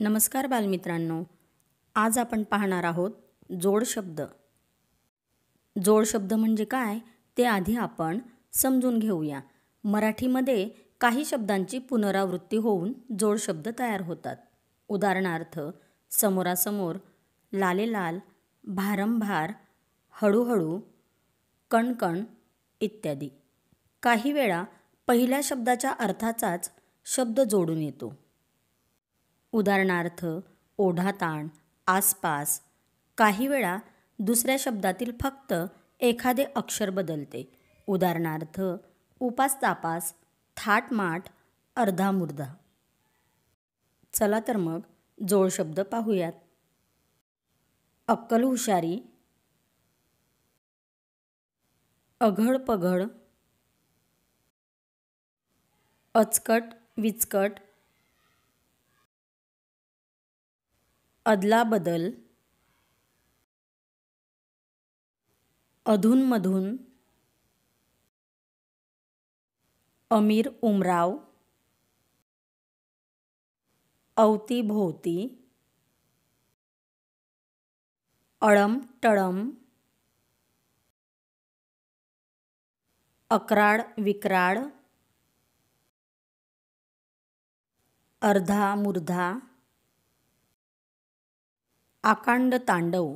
नमस्कार बालमित्रांनो आज आपण पाहणार आहोत जोडशब्द जोडशब्द म्हणजे काय ते आधी आपण समजून घेऊया मराठीमध्ये काही शब्दांची पुनरावृत्ती होऊन जोडशब्द तयार होतात उदाहरणार्थ समोरासमोर लालेलाल भारंभार हळूहळू कणकण इत्यादी काही वेळा पहिल्या शब्दाच्या अर्थाचाच शब्द जोडून येतो उदाहरणार्थ ओढाताण आसपास काही वेळा दुसऱ्या शब्दातील फक्त एखादे अक्षर बदलते उदाहरणार्थ उपास तापास थाट माठ अर्धा मुर्धा चला तर मग जोड शब्द पाहूयात अक्कल हुशारी अघड पघड अचकट विचकट अदलाबदल अधूनमधून अमीर उमराव अवतीभोवती अळमटळम अकराड विक्राड अर्धा मुर्धा आकांड तांडव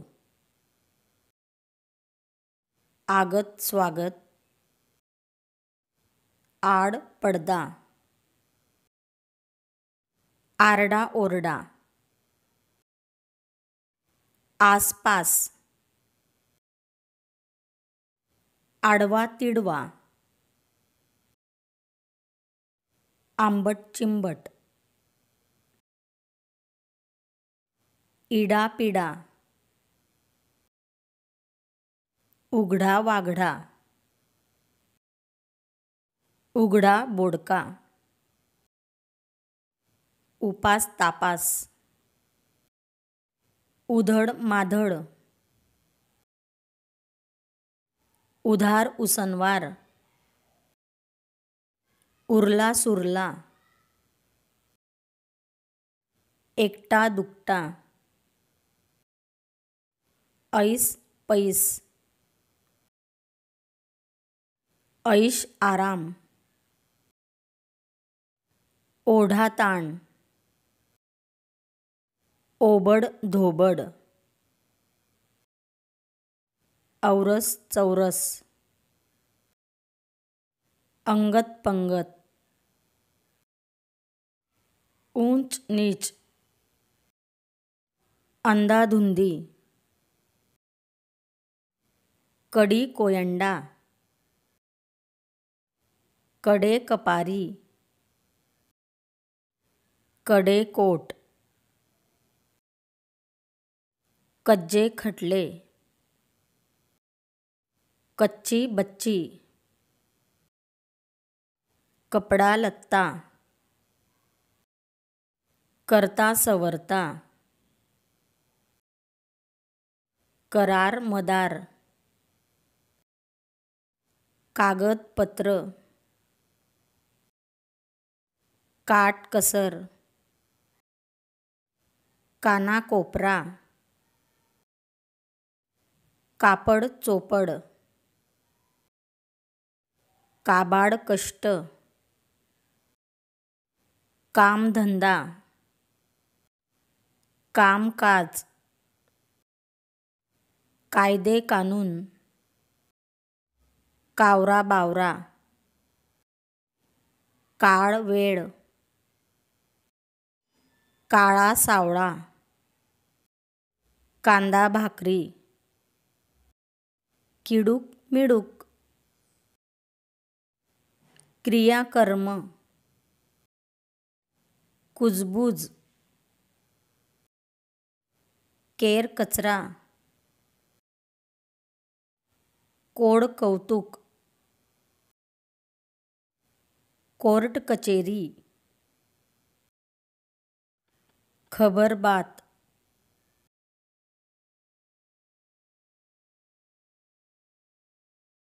आगत स्वागत आड पडदा आरडा ओरडा आसपास आडवा तिडवा आंबट चिंबट इडा, पिडा, उघडा वाघडा उघडा बोडका उपास तापास उधड माधड उधार उसनवार उरला सुरला एकटा दुकटा ऐस पैस ऐश आराम ओढ़ा ताण ओबड धोबड औरस चौरस अंगत पंगत ऊंच नीच अंदाधुंदी कडी कोयंडा कडे कपारी कड़े कोट, कज्जे खटले कच्ची बच्ची कपडा लत्ता करता सवरता करार मदार कागदपत्र काटकसर कानाकोपरा कापड चोपड काबाड कष्ट कामधंदा कामकाज कायदे कानून कावरा बावरा काळ वेळ काळा सावळा कांदा भाकरी किडूक मिडूक क्रियाकर्म कुजबूज केर कचरा कोड कौतुक कोर्ट कचेरी खबर बात